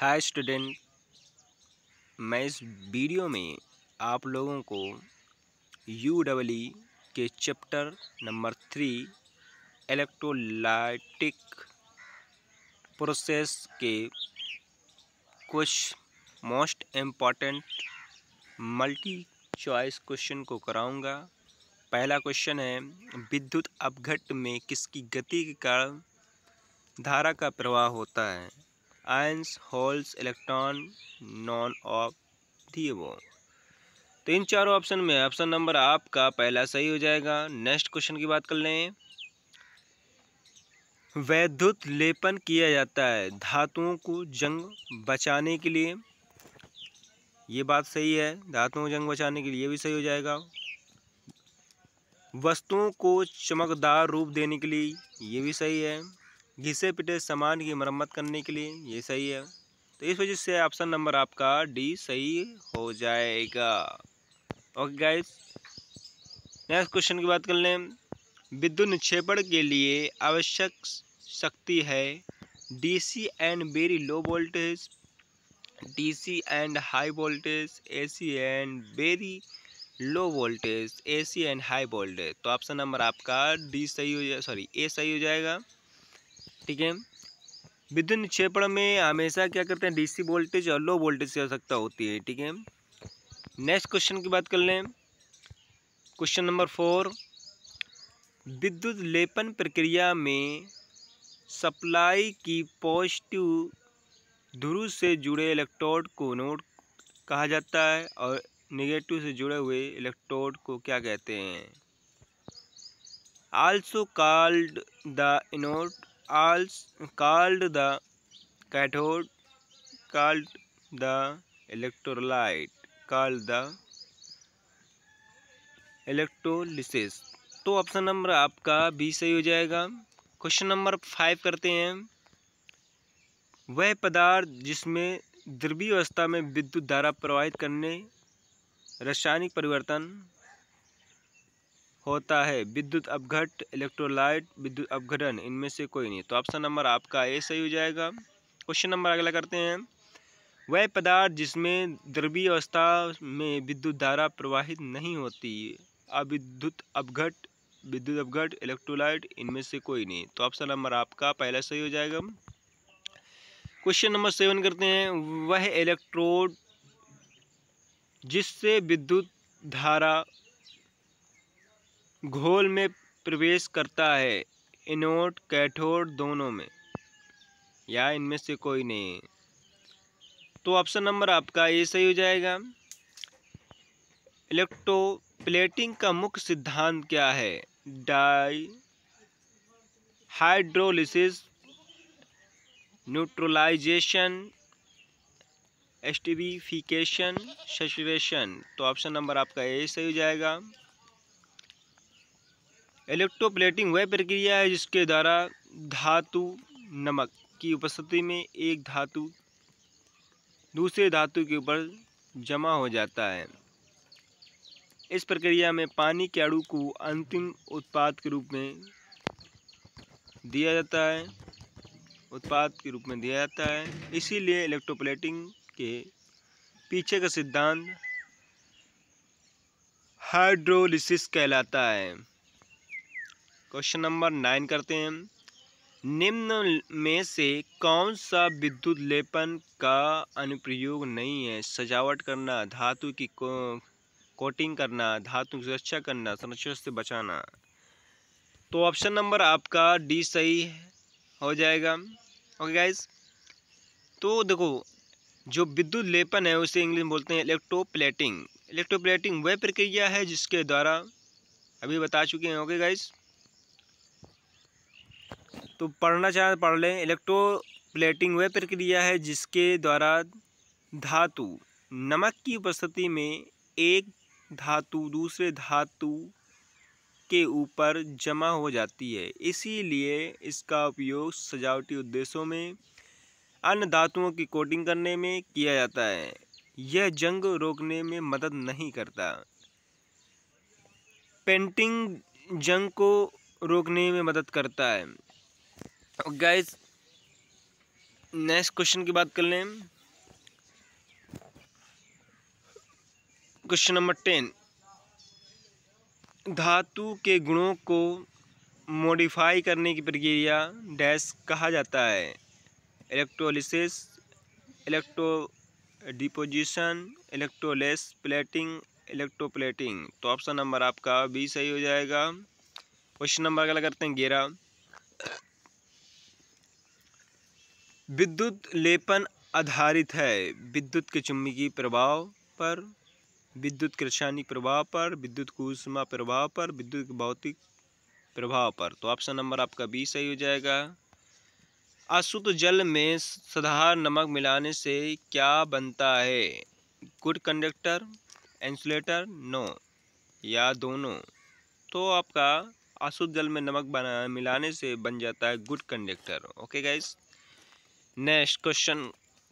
hi student मैं इस video में आप लोगों को यू डबल e के chapter number three electrolytic process के कुछ most important multi choice question को कराऊंगा पहला क्वेश्चन है विद्युत अपघट में किसकी गति के कारण धारा का प्रवाह होता है ions holes electron none of these वो तो इन चारों ऑप्शन में ऑप्शन नंबर आपका पहला सही हो जाएगा नेक्स्ट क्वेश्चन की बात कर लें वैद्युत लेपन किया जाता है धातुओं को जंग बचाने के लिए ये बात सही है धातुओं को जंग बचाने के लिए भी सही हो जाएगा वस्तुओं को चमकदार रूप देने के लिए ये भी सही है घिसे पिटे सामान की मरम्मत करने के लिए ये सही है तो इस वजह से ऑप्शन नंबर आपका डी सही हो जाएगा ओके गाइस नेक्स्ट क्वेश्चन की बात कर लें विद्युत निक्षेपण के लिए आवश्यक शक्ति है DC and very low voltage DC and high voltage AC and very low voltage AC and high voltage तो ऑप्शन नंबर आपका डी सही हो जाए सॉरी ए सही हो जाएगा ठीक है विद्युत निक्षेपण में हमेशा क्या करते हैं डीसी वोल्टेज और लो वोल्टेज की आवश्यकता होती है ठीक है नेक्स्ट क्वेश्चन की बात कर लें क्वेश्चन नंबर फोर विद्युत लेपन प्रक्रिया में सप्लाई की पॉजिटिव ध्रुव से जुड़े इलेक्ट्रोड को नोड कहा जाता है और नेगेटिव से जुड़े हुए इलेक्ट्रोड को क्या कहते हैं also called the anode also called the cathode called the electrolyte called the electrolysis तो ऑप्शन नंबर आपका बी सही हो जाएगा क्वेश्चन नंबर फाइव करते हैं वह पदार्थ जिसमें द्रवीय अवस्था में विद्युत धारा प्रवाहित करने रासायनिक परिवर्तन होता है विद्युत अपघट इलेक्ट्रोलाइट विद्युत अपघटन इनमें से कोई नहीं तो ऑप्शन नंबर आपका ए सही हो जाएगा क्वेश्चन नंबर अगला करते हैं वह पदार्थ जिसमें द्रवीय अवस्था में विद्युत धारा प्रवाहित नहीं होती अविद्युत अपघट विद्युत अपघट इलेक्ट्रोलाइट इनमें से कोई नहीं तो ऑप्शन नंबर आपका पहला सही हो जाएगा क्वेश्चन नंबर सेवन करते हैं वह इलेक्ट्रोड जिससे विद्युत धारा घोल में प्रवेश करता है इनोड कैथोड दोनों में या इनमें से कोई नहीं तो ऑप्शन नंबर आपका ये सही हो जाएगा इलेक्ट्रोप्लेटिंग का मुख्य सिद्धांत क्या है डाई हाइड्रोलिसिस न्यूट्रलाइजेशन एस्टिविफिकेशन सचुरेशन तो ऑप्शन नंबर आपका ए सही हो जाएगा इलेक्ट्रोप्लेटिंग वह प्रक्रिया है जिसके द्वारा धातु नमक की उपस्थिति में एक धातु दूसरे धातु के ऊपर जमा हो जाता है इस प्रक्रिया में पानी के अणु को अंतिम उत्पाद के रूप में दिया जाता है उत्पाद के रूप में दिया जाता है इसीलिए इलेक्ट्रोप्लेटिंग के पीछे का सिद्धांत हाइड्रोलिसिस कहलाता है क्वेश्चन नंबर नाइन करते हैं निम्न में से कौन सा विद्युत लेपन का अनुप्रयोग नहीं है सजावट करना धातु की को, कोटिंग करना धातु की सुरक्षा करना संरक्षण से बचाना तो ऑप्शन नंबर आपका डी सही हो जाएगा ओके गाइस तो देखो जो विद्युत लेपन है उसे इंग्लिश में बोलते हैं इलेक्ट्रोप्लेटिंग इलेक्ट्रोप्लेटिंग वह प्रक्रिया है जिसके द्वारा अभी बता चुके हैं ओके गाइस तो पढ़ना चाहें पढ़ लें इलेक्ट्रो प्लेटिंग वह प्रक्रिया है जिसके द्वारा धातु नमक की उपस्थिति में एक धातु दूसरे धातु के ऊपर जमा हो जाती है इसीलिए इसका उपयोग सजावटी उद्देश्यों में अन्य धातुओं की कोटिंग करने में किया जाता है यह जंग रोकने में मदद नहीं करता पेंटिंग जंग को रोकने में मदद करता है और गाइज नेक्स्ट क्वेश्चन की बात कर लें क्वेश्चन नंबर टेन धातु के गुणों को मॉडिफाई करने की प्रक्रिया डैश कहा जाता है electrolysis electrodeposition electroless plating electroplating तो ऑप्शन नंबर आपका बी सही हो जाएगा क्वेश्चन नंबर अगला करते हैं गेरा विद्युत लेपन आधारित है विद्युत के चुम्बकीय प्रभाव पर विद्युत के रासायनिक प्रभाव पर विद्युत के ऊष्मा प्रभाव पर विद्युत के भौतिक प्रभाव पर तो ऑप्शन नंबर आपका बी सही हो जाएगा अशुद्ध जल में साधारण नमक मिलाने से क्या बनता है गुड कंडक्टर इंसुलेटर नो या दोनों तो आपका अशुद्ध जल में नमक बना मिलाने से बन जाता है good conductor okay guys next question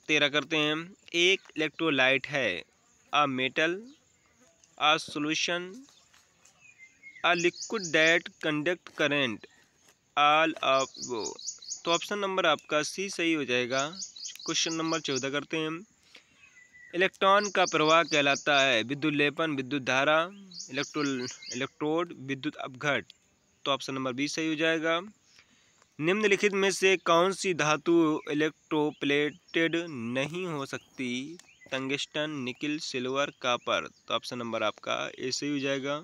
तेरह करते हैं एक इलेक्ट्रोलाइट है a metal a solution a liquid that conduct current all of वो तो ऑप्शन नंबर आपका सी सही हो जाएगा क्वेश्चन नंबर चौदह करते हैं इलेक्ट्रॉन का प्रवाह कहलाता है विद्युत लेपन विद्युत धारा इलेक्ट्रो इलेक्ट्रोड विद्युत अपघट तो ऑप्शन नंबर बी सही हो जाएगा निम्नलिखित में से कौन सी धातु इलेक्ट्रोप्लेटेड नहीं हो सकती टंगस्टन निकिल सिल्वर कापर तो ऑप्शन नंबर आपका ए सही हो जाएगा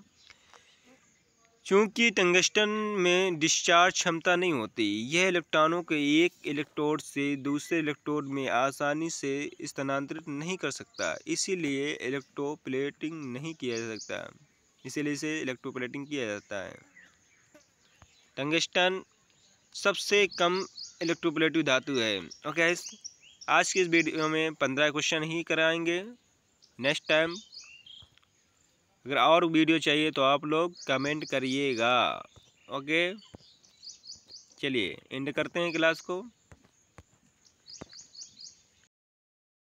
चूँकि टंगस्टन में डिस्चार्ज क्षमता नहीं होती यह इलेक्ट्रॉनों के एक इलेक्ट्रोड से दूसरे इलेक्ट्रोड में आसानी से स्थानांतरित नहीं कर सकता इसीलिए इलेक्ट्रोप्लेटिंग नहीं किया जा सकता इसीलिए इसे इलेक्ट्रोप्लेटिंग किया जाता है टंगस्टन सबसे कम इलेक्ट्रोपलेटिव धातु है ओके आज के इस वीडियो में पंद्रह क्वेश्चन ही कराएंगे नेक्स्ट टाइम अगर और वीडियो चाहिए तो आप लोग कमेंट करिएगा ओके चलिए एंड करते हैं क्लास को